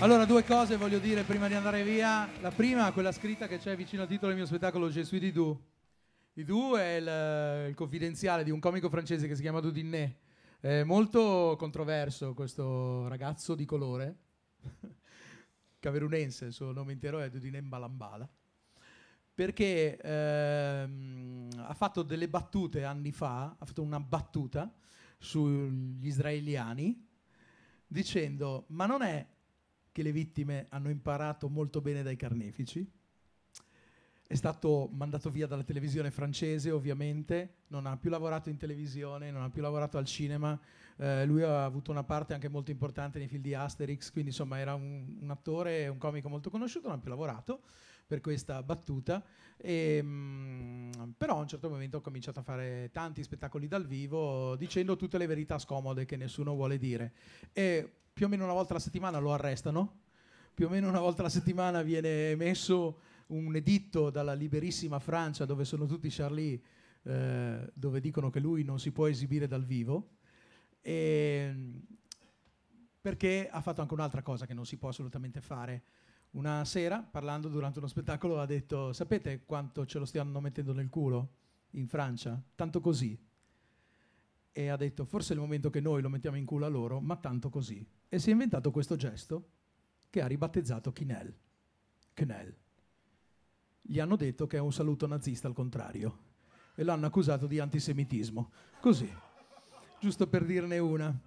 Allora, due cose voglio dire prima di andare via. La prima, quella scritta che c'è vicino al titolo del mio spettacolo, Je suis Didou. Didou è il, il, confidenziale di un comico francese che si chiama Dudinet. È molto controverso questo ragazzo di colore, caverunense, il suo nome intero è Dudinet Mbalambala, perché ehm, ha fatto delle battute anni fa, ha fatto una battuta sugli israeliani dicendo ma non è che le vittime hanno imparato molto bene dai carnefici. È stato mandato via dalla televisione francese, ovviamente, non ha più lavorato in televisione, non ha più lavorato al cinema. Eh, lui ha avuto una parte anche molto importante nei film di Asterix, quindi insomma era un, un attore, un comico molto conosciuto, non ha più lavorato per questa battuta, e, ehm, mh, però a un certo momento ho cominciato a fare tanti spettacoli dal vivo dicendo tutte le verità scomode che nessuno vuole dire. E più o meno una volta alla settimana lo arrestano, più o meno una volta alla settimana viene emesso un editto dalla liberissima Francia dove sono tutti Charlie, eh, dove dicono che lui non si può esibire dal vivo. E, ehm, perché ha fatto anche un'altra cosa che non si può assolutamente fare, una sera, parlando durante uno spettacolo, ha detto, sapete quanto ce lo stiano mettendo nel culo in Francia? Tanto così. E ha detto, forse è il momento che noi lo mettiamo in culo a loro, ma tanto così. E si è inventato questo gesto che ha ribattezzato Chinel. Chinel. Gli hanno detto che è un saluto nazista al contrario e l'hanno accusato di antisemitismo. Così, giusto per dirne una.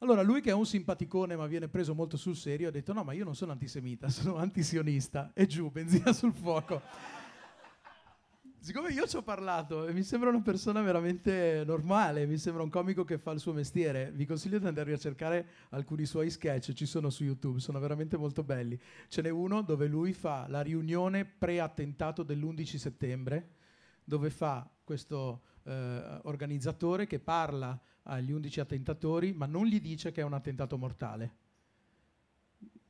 Allora lui che è un simpaticone ma viene preso molto sul serio ha detto no ma io non sono antisemita, sono antisionista e giù, benzina sul fuoco. Siccome io ci ho parlato e mi sembra una persona veramente normale, mi sembra un comico che fa il suo mestiere, vi consiglio di andare a cercare alcuni suoi sketch, ci sono su YouTube, sono veramente molto belli. Ce n'è uno dove lui fa la riunione pre-attentato dell'11 settembre, dove fa questo eh, organizzatore che parla agli 11 attentatori ma non gli dice che è un attentato mortale,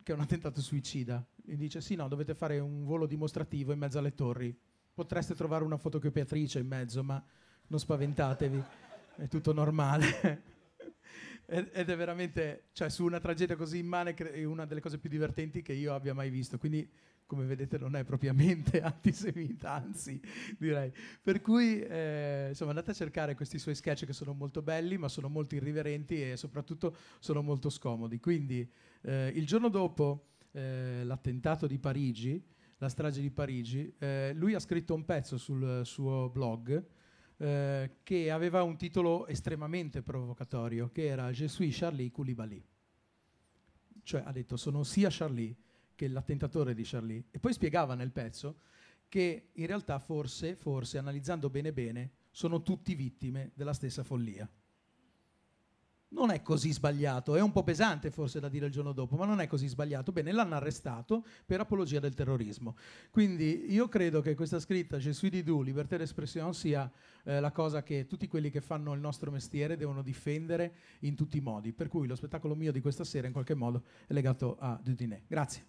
che è un attentato suicida. Gli dice sì, no, dovete fare un volo dimostrativo in mezzo alle torri. Potreste trovare una fotocopiatrice in mezzo, ma non spaventatevi, è tutto normale. ed, è veramente, cioè su una tragedia così immane è una delle cose più divertenti che io abbia mai visto, quindi come vedete non è propriamente antisemita, anzi direi. Per cui eh, insomma andate a cercare questi suoi sketch che sono molto belli, ma sono molto irriverenti e soprattutto sono molto scomodi. Quindi eh, il giorno dopo eh, l'attentato di Parigi, la strage di Parigi, eh, lui ha scritto un pezzo sul suo blog eh, che aveva un titolo estremamente provocatorio, che era Je suis Charlie Koulibaly. Cioè ha detto sono sia Charlie che l'attentatore di Charlie. E poi spiegava nel pezzo che in realtà forse, forse, analizzando bene bene, sono tutti vittime della stessa follia non è così sbagliato, è un po' pesante forse da dire il giorno dopo, ma non è così sbagliato. Bene, l'hanno arrestato per apologia del terrorismo. Quindi io credo che questa scritta Gesù di Du, libertà d'espressione, sia eh, la cosa che tutti quelli che fanno il nostro mestiere devono difendere in tutti i modi. Per cui lo spettacolo mio di questa sera in qualche modo è legato a Dudinet. Grazie.